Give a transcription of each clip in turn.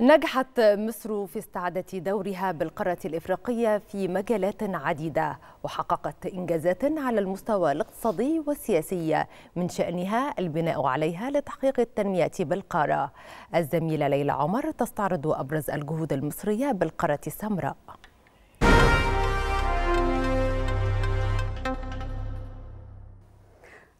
نجحت مصر في استعادة دورها بالقارة الإفريقية في مجالات عديدة وحققت إنجازات على المستوى الاقتصادي والسياسي من شأنها البناء عليها لتحقيق التنمية بالقارة الزميلة ليلى عمر تستعرض أبرز الجهود المصرية بالقارة السمراء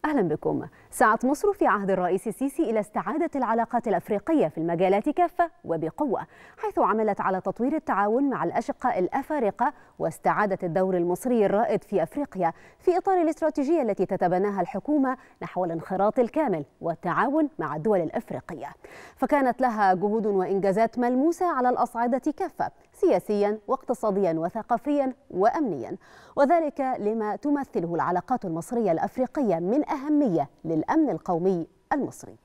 أهلا بكم سعت مصر في عهد الرئيس السيسي إلى استعادة العلاقات الأفريقية في المجالات كافة وبقوة حيث عملت على تطوير التعاون مع الأشقاء الأفارقة واستعادة الدور المصري الرائد في أفريقيا في إطار الاستراتيجية التي تتبناها الحكومة نحو الانخراط الكامل والتعاون مع الدول الأفريقية فكانت لها جهود وإنجازات ملموسة على الأصعدة كافة سياسيا واقتصاديا وثقافيا وأمنيا وذلك لما تمثله العلاقات المصرية الأفريقية من أهمية للأمن القومي المصري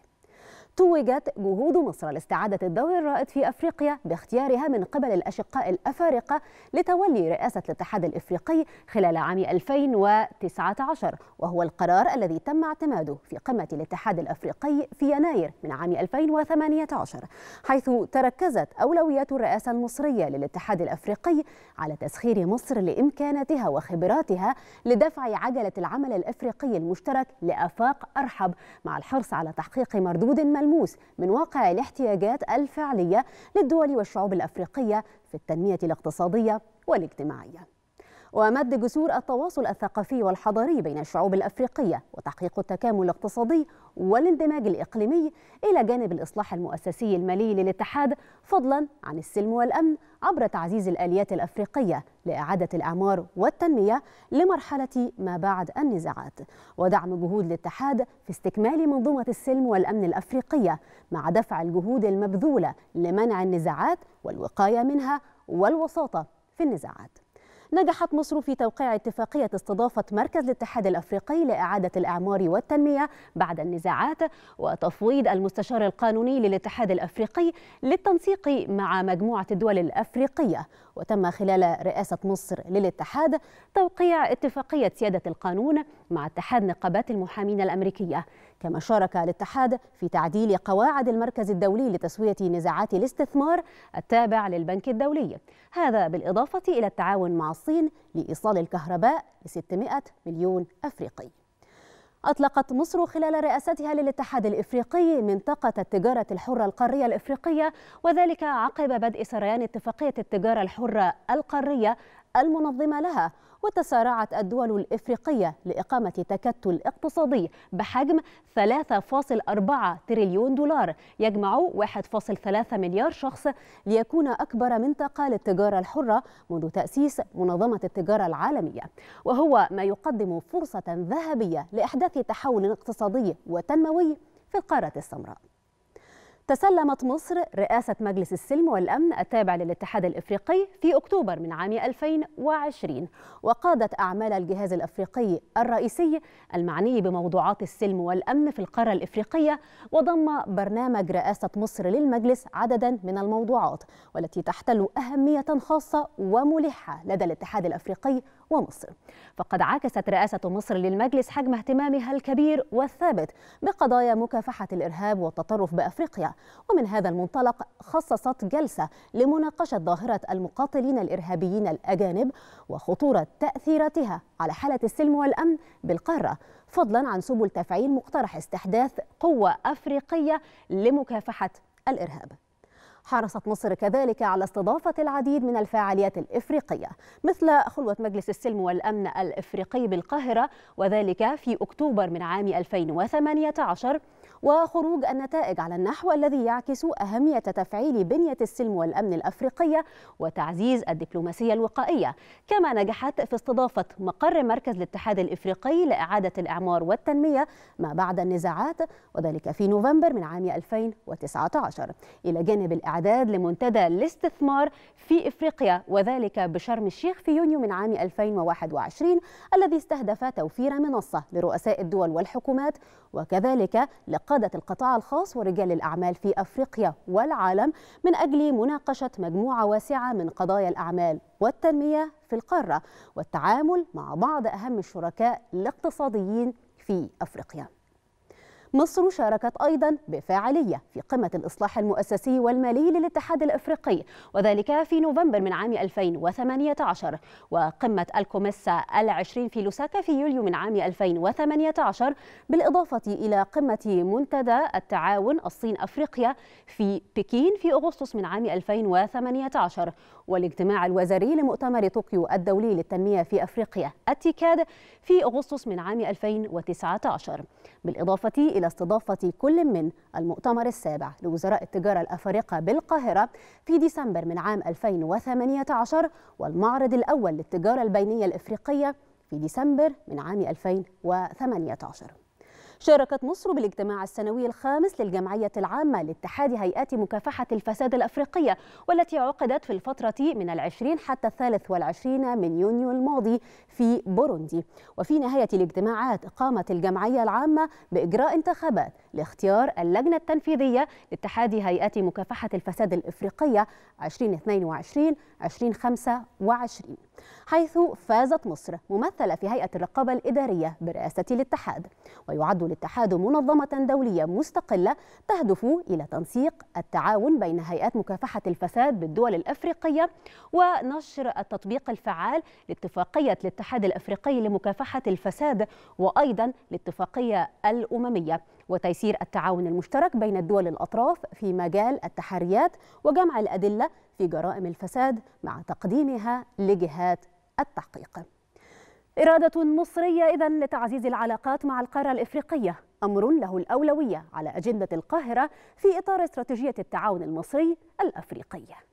توجت جهود مصر لاستعادة الدور الرائد في أفريقيا باختيارها من قبل الأشقاء الأفارقة لتولي رئاسة الاتحاد الإفريقي خلال عام 2019 وهو القرار الذي تم اعتماده في قمة الاتحاد الأفريقي في يناير من عام 2018 حيث تركزت أولويات الرئاسة المصرية للاتحاد الأفريقي على تسخير مصر لإمكاناتها وخبراتها لدفع عجلة العمل الأفريقي المشترك لآفاق أرحب مع الحرص على تحقيق مردود ملموس ملموس من واقع الاحتياجات الفعلية للدول والشعوب الأفريقية في التنمية الاقتصادية والاجتماعية ومد جسور التواصل الثقافي والحضاري بين الشعوب الأفريقية وتحقيق التكامل الاقتصادي والاندماج الإقليمي إلى جانب الإصلاح المؤسسي المالي للاتحاد فضلا عن السلم والأمن عبر تعزيز الآليات الأفريقية لإعادة الإعمار والتنمية لمرحلة ما بعد النزاعات ودعم جهود الاتحاد في استكمال منظومة السلم والأمن الأفريقية مع دفع الجهود المبذولة لمنع النزاعات والوقاية منها والوساطة في النزاعات نجحت مصر في توقيع اتفاقية استضافة مركز الاتحاد الأفريقي لإعادة الإعمار والتنمية بعد النزاعات وتفويض المستشار القانوني للاتحاد الأفريقي للتنسيق مع مجموعة الدول الأفريقية وتم خلال رئاسة مصر للاتحاد توقيع اتفاقية سيادة القانون مع اتحاد نقابات المحامين الأمريكية كما شارك الاتحاد في تعديل قواعد المركز الدولي لتسوية نزاعات الاستثمار التابع للبنك الدولي هذا بالإضافة إلى التعاون مع الصين لإيصال الكهرباء ل 600 مليون أفريقي أطلقت مصر خلال رئاستها للاتحاد الإفريقي منطقة التجارة الحرة القارية الإفريقية وذلك عقب بدء سريان اتفاقية التجارة الحرة القارية المنظمة لها وتسارعت الدول الإفريقية لإقامة تكتل اقتصادي بحجم 3.4 تريليون دولار يجمع 1.3 مليار شخص ليكون أكبر منطقة للتجارة الحرة منذ تأسيس منظمة التجارة العالمية وهو ما يقدم فرصة ذهبية لإحداث تحول اقتصادي وتنموي في القارة السمراء تسلمت مصر رئاسة مجلس السلم والأمن التابع للاتحاد الإفريقي في أكتوبر من عام 2020 وقادت أعمال الجهاز الإفريقي الرئيسي المعني بموضوعات السلم والأمن في القارة الإفريقية وضم برنامج رئاسة مصر للمجلس عددا من الموضوعات والتي تحتل أهمية خاصة وملحة لدى الاتحاد الإفريقي ومصر فقد عكست رئاسة مصر للمجلس حجم اهتمامها الكبير والثابت بقضايا مكافحة الإرهاب والتطرف بأفريقيا ومن هذا المنطلق خصصت جلسة لمناقشة ظاهرة المقاتلين الإرهابيين الأجانب وخطورة تأثيراتها على حالة السلم والأمن بالقارة فضلا عن سبل تفعيل مقترح استحداث قوة أفريقية لمكافحة الإرهاب حرصت مصر كذلك على استضافة العديد من الفعاليات الإفريقية مثل خلوة مجلس السلم والأمن الإفريقي بالقاهرة وذلك في أكتوبر من عام 2018 وخروج النتائج على النحو الذي يعكس أهمية تفعيل بنية السلم والأمن الأفريقية وتعزيز الدبلوماسية الوقائية كما نجحت في استضافة مقر مركز الاتحاد الإفريقي لإعادة الإعمار والتنمية ما بعد النزاعات وذلك في نوفمبر من عام 2019 إلى جانب الإعادة الاستعداد لمنتدى الاستثمار في إفريقيا وذلك بشرم الشيخ في يونيو من عام 2021 الذي استهدف توفير منصة لرؤساء الدول والحكومات وكذلك لقادة القطاع الخاص ورجال الأعمال في أفريقيا والعالم من أجل مناقشة مجموعة واسعة من قضايا الأعمال والتنمية في القارة والتعامل مع بعض أهم الشركاء الاقتصاديين في أفريقيا مصر شاركت أيضا بفاعلية في قمة الإصلاح المؤسسي والمالي للاتحاد الإفريقي وذلك في نوفمبر من عام 2018 وقمة الكوميسا العشرين في لوساكا في يوليو من عام 2018 بالإضافة إلى قمة منتدى التعاون الصين أفريقيا في بكين في أغسطس من عام 2018 والاجتماع الوزاري لمؤتمر طوكيو الدولي للتنمية في أفريقيا التيكاد في أغسطس من عام 2019 بالإضافة إلى استضافة كل من المؤتمر السابع لوزراء التجارة الأفارقة بالقاهرة في ديسمبر من عام 2018 والمعرض الأول للتجارة البينية الإفريقية في ديسمبر من عام 2018 شاركت مصر بالاجتماع السنوي الخامس للجمعية العامة لاتحاد هيئات مكافحة الفساد الأفريقية والتي عقدت في الفترة من العشرين حتى الثالث والعشرين من يونيو الماضي في بوروندي وفي نهاية الاجتماعات قامت الجمعية العامة بإجراء انتخابات لاختيار اللجنة التنفيذية لاتحاد هيئات مكافحة الفساد الإفريقية 2022-2025 حيث فازت مصر ممثلة في هيئة الرقابة الإدارية برئاسة الاتحاد ويعد الاتحاد منظمة دولية مستقلة تهدف إلى تنسيق التعاون بين هيئات مكافحة الفساد بالدول الأفريقية ونشر التطبيق الفعال لاتفاقية الاتحاد الأفريقي لمكافحة الفساد وأيضا الاتفاقية الأممية وتيسير التعاون المشترك بين الدول الأطراف في مجال التحريات وجمع الأدلة في جرائم الفساد مع تقديمها لجهات التحقيق إرادة مصرية إذا لتعزيز العلاقات مع القارة الإفريقية أمر له الأولوية على أجندة القاهرة في إطار استراتيجية التعاون المصري الأفريقية